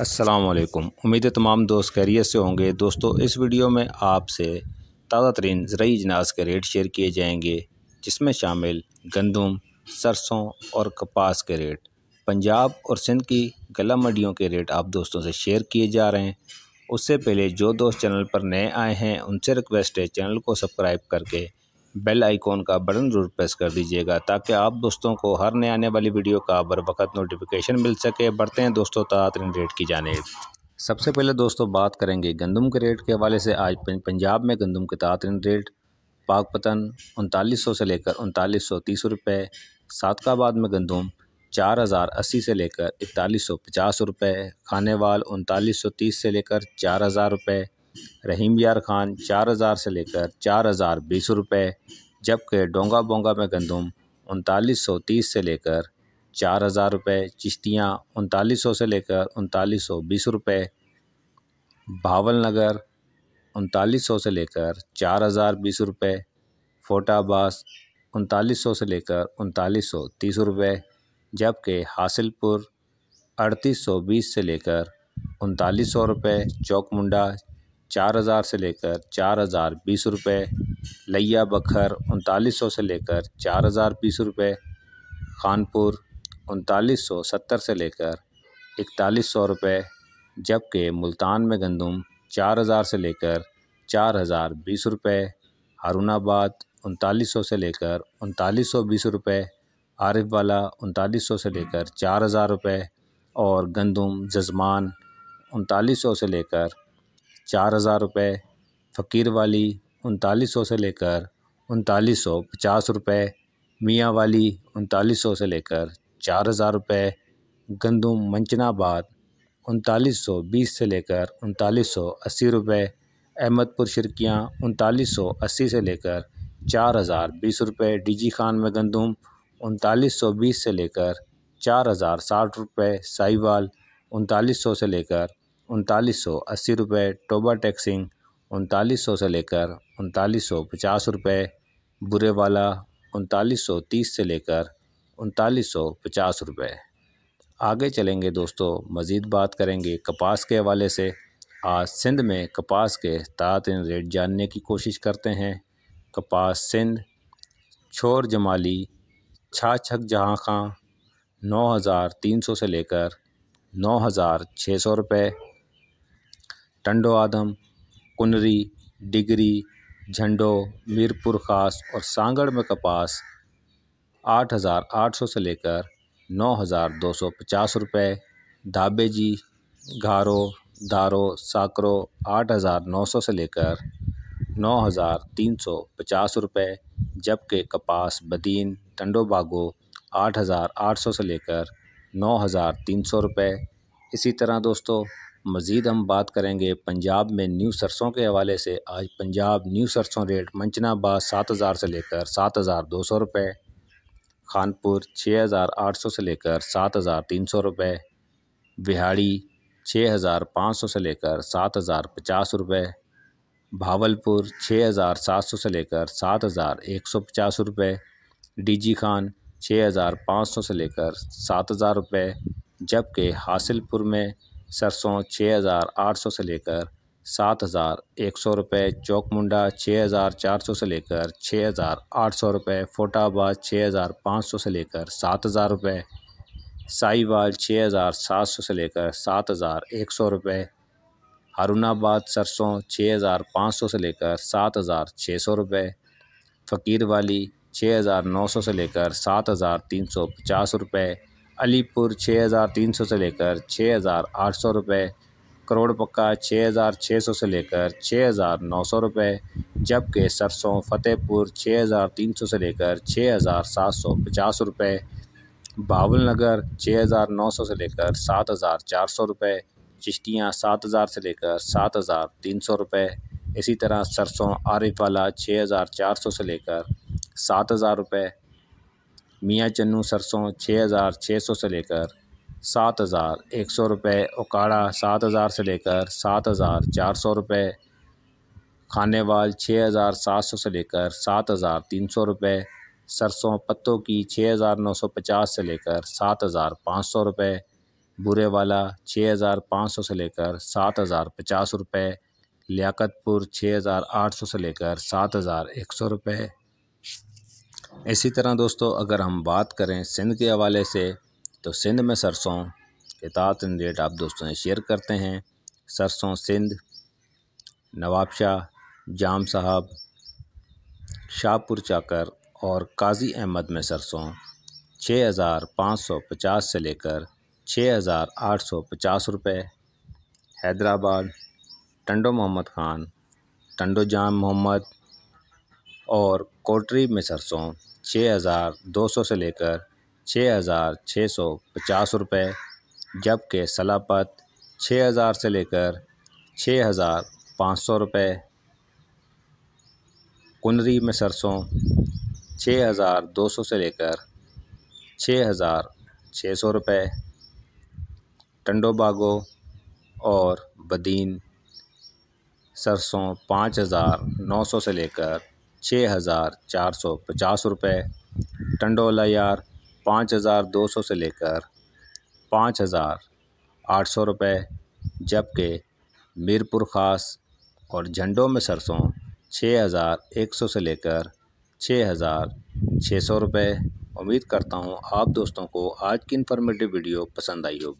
असलकम उम्मीद है तमाम दोस्त खैरियत से होंगे दोस्तों इस वीडियो में आपसे ताज़ा तरीन ज़रूरी अजनास के रेट शेयर किए जाएंगे जिसमें शामिल गंदम सरसों और कपास के रेट पंजाब और सिंध की गला मंडियों के रेट आप दोस्तों से शेयर किए जा रहे हैं उससे पहले जो दोस्त चैनल पर नए आए हैं उनसे रिक्वेस्ट है चैनल को सब्सक्राइब करके बेल आइकॉन का बटन ज़रूर प्रेस कर दीजिएगा ताकि आप दोस्तों को हर नए आने वाली वीडियो का बर वक्त नोटिफिकेशन मिल सके बढ़ते हैं दोस्तों तातरीन रेट की जाने सबसे पहले दोस्तों बात करेंगे गंदम के रेट के हवाले से आज पंजाब में गंदम के तातरीन रेट पतन उनतालीस सौ से लेकर उनतालीस सौ तीस रुपये सादकाबाद में गंदम चार हज़ार अस्सी से लेकर इकतालीस सौ पचास रुपये वाल उनतालीस सौ तीस से लेकर चार हज़ार रुपये रहीम यार खान चार हज़ार से लेकर चार हज़ार बीस रुपये जबकि डोंगा बोंगा में गंदम उनतालीस सौ तीस से लेकर चार हज़ार रुपये चिश्तियाँ उनतालीस सौ से लेकर उनतालीस सौ बीस रुपये भावल नगर उनतालीस सौ से लेकर चार हज़ार बीस रुपये फोटाबास उनतालीस सौ से लेकर उनतालीस सौ तीस रुपये जबकि हासिलपुर अड़तीस सौ बीस से लेकर उनतालीस सौ रुपये चौक मुंडा चार हज़ार से लेकर चार हज़ार बीस रुपये लैया बखर उनतालीस सौ से लेकर चार हज़ार बीस रुपये खानपुर उनतालीस सौ सत्तर से लेकर इकतालीस सौ रुपये जबकि मुल्तान में गंदम चार हज़ार से लेकर चार हज़ार बीस रुपये हारूनाबाद उनतालीस सौ से लेकर उनतालीस सौ बीस रुपये आरिफ वाला उनतालीस सौ से लेकर चार हज़ार रुपये और गंदम जजमान उनतालीस सौ से लेकर चार हज़ार रुपये फ़कीर वाली उनतालीस सौ से लेकर उनतालीस सौ पचास रुपये मियाँ वाली उनतालीस सौ से लेकर चार हज़ार रुपये गंदुम मंचनाबाद उनतालीस सौ बीस से लेकर उनतालीस सौ अस्सी रुपये अहमदपुर शिरकियाँ उनतालीस सौ अस्सी से लेकर चार हज़ार बीस रुपये डीजी खान में गंदुम उनतालीस सौ बीस से लेकर चार हज़ार साठ रुपये साहिवाल उनतालीस सौ से लेकर उनतालीस सौ अस्सी रुपये टोबा टैक्सिंग उनतालीस सौ से लेकर उनतालीस सौ पचास रुपये बुरे वाला उनतालीस सौ तीस से लेकर उनतालीस सौ पचास रुपये आगे चलेंगे दोस्तों मज़ीद बात करेंगे कपास के हवाले से आज सिंध में कपास के तातीन रेट जानने की कोशिश करते हैं कपास सिंध छोर जमाली छा छक जहाँ खां नौ हज़ार तीन सौ से लेकर नौ हज़ार छः सौ रुपये टंडो आदम कुनरी डिगरी झंडो मीरपुर ख़ास और सांगड़ में कपास आठ हज़ार आठ सौ से लेकर नौ हज़ार दो सौ पचास रुपये दाबेजी घारो दारो साकरो आठ हज़ार नौ सौ से लेकर नौ हज़ार तीन सौ पचास रुपये जबकि कपास बदीन टंडो आठ हज़ार आठ सौ से लेकर नौ हज़ार तीन सौ रुपये इसी तरह दोस्तों मज़ीद हम बात करेंगे पंजाब में न्यू सरसों के हवाले से आज पंजाब न्यू सरसों रेट मंचनाबाद सात हज़ार से लेकर सात हज़ार दो सौ रुपये खानपुर छः हज़ार आठ सौ से लेकर सात हज़ार तीन सौ रुपये बिहाड़ी छः हज़ार पाँच सौ से लेकर सात हज़ार पचास रुपये भावलपुर छः हज़ार सात सौ से लेकर सात हज़ार एक सौ पचास रुपये डीजी खान छः हज़ार पाँच सौ से लेकर सात हज़ार रुपये जबकि हासिलपुर में सरसों छः हज़ार आठ सौ से लेकर सात हज़ार एक सौ रुपये चौक मुंडा छः हज़ार चार सौ से लेकर छः हज़ार आठ सौ रुपये फोटाबाद छः हज़ार पाँच सौ से लेकर सात हज़ार रुपये साईवाल छः हज़ार सात सौ से लेकर सात हज़ार एक सौ रुपये हारूनाबाद सरसों छः हज़ार पाँच सौ से लेकर सात हज़ार छः सौ रुपये फ़कीर वाली छः हज़ार नौ सौ से लेकर सात हज़ार तीन सौ पचास रुपये अलीपुर छः हज़ार तीन सौ से लेकर छः हज़ार आठ सौ रुपये करोड़ पक्का छः हज़ार छः सौ से लेकर छः हज़ार नौ सौ रुपये जबकि सरसों फतेहपुर छः हज़ार तीन सौ से लेकर छः हज़ार सात सौ पचास रुपये बावल नगर छः हज़ार नौ सौ से लेकर सात हज़ार चार सौ रुपये चिश्तियाँ सात हज़ार से लेकर सात हज़ार तीन सौ रुपये इसी तरह सरसों आरिफ छः हज़ार चार सौ से लेकर सात हज़ार रुपये मियाँ चन्नू सरसों छः हज़ार छः सौ से लेकर सात हज़ार एक सौ रुपये ओकाड़ा सात हज़ार से लेकर सात हज़ार चार सौ रुपये खाने वाल छः हज़ार सात सौ से लेकर सात हज़ार तीन सौ रुपये सरसों पत्तों की छः हज़ार नौ सौ पचास से लेकर सात हज़ार पाँच सौ रुपये बुरे वाला छः हज़ार पाँच सौ से लेकर सात हज़ार पचास रुपये लियाकतपुर छः हज़ार आठ सौ से लेकर सात हज़ार एक सौ रुपये इसी तरह दोस्तों अगर हम बात करें सिंध के हवाले से तो सिंध में सरसों के तातन रेट आप दोस्तों ने शेयर करते हैं सरसों सिंध नवाबशाह जाम साहब शाहपुर चाकर और काजी अहमद में सरसों छः हज़ार पाँच सौ पचास से लेकर 6,850 हज़ार आठ सौ पचास रुपये हैदराबाद टंडो मोहम्मद ख़ान टंडो जाम मोहम्मद और कोटरी में सरसों छः हज़ार दो सौ से लेकर 6,650 हज़ार सौ पचास जबकि सलापत छः हज़ार से लेकर 6,500 हज़ार पाँच सौ कुनरी में सरसों छः हज़ार दो सौ से लेकर 6,600 हज़ार छः सौ टंडोबागो और बदीन सरसों पाँच हज़ार नौ सौ से लेकर छः हज़ार चार सौ पचास रुपये टंडोला यार पाँच हज़ार दो सौ से लेकर पाँच हज़ार आठ सौ रुपये जबकि मीरपुर ख़ास और झंडों में सरसों छः हज़ार एक सौ से लेकर छः हज़ार छः सौ रुपये उम्मीद करता हूँ आप दोस्तों को आज की इन्फॉर्मेटिव वीडियो पसंद आई होगी